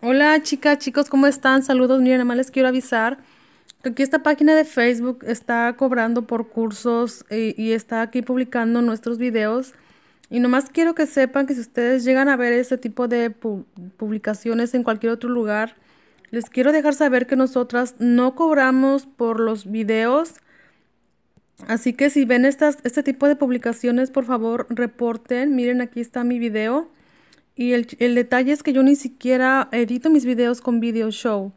Hola chicas, chicos, ¿cómo están? Saludos, miren, nada más les quiero avisar que aquí esta página de Facebook está cobrando por cursos eh, y, está aquí publicando nuestros videos. Y nomás quiero que sepan que si ustedes llegan a ver este tipo de publicaciones en cualquier otro lugar, les quiero dejar saber que nosotras no cobramos por los videos. Así que si ven estas, este tipo de publicaciones, por favor, reporten. Miren, aquí está mi video. Y el, detalle es que yo ni siquiera edito mis videos con Video Show.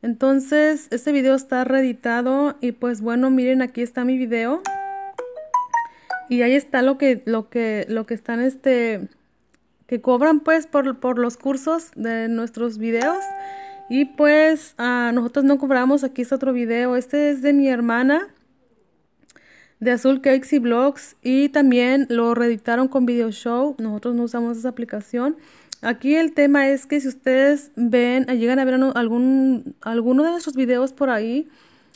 Entonces, este video está reeditado y pues bueno, miren, aquí está mi video. Y ahí está lo que, lo que, lo que están este, que cobran pues por, los cursos de nuestros videos. Y pues ah, nosotros no cobramos, aquí está otro video, este es de mi hermana de Azul Cakes y Blogs y también lo reeditaron con Video Show. Nosotros no usamos esa aplicación. Aquí el tema es que si ustedes ven, eh, llegan a ver algún, alguno de nuestros videos por ahí,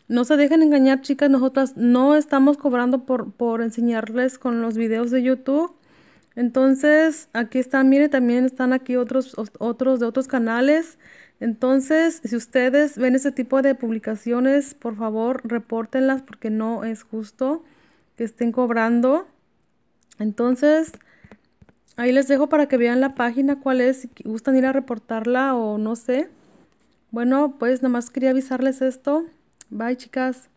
no se dejen engañar, chicas. Nosotras no estamos cobrando por, por enseñarles con los videos de YouTube. Entonces, aquí están, miren, también están aquí otros, otros de otros canales. Entonces, si ustedes ven ese tipo de publicaciones, por favor, repórtenlas porque no es justo que estén cobrando. Entonces, ahí les dejo para que vean la página cuál es, si gustan ir a reportarla o no sé. Bueno, pues nada más quería avisarles esto. Bye chicas.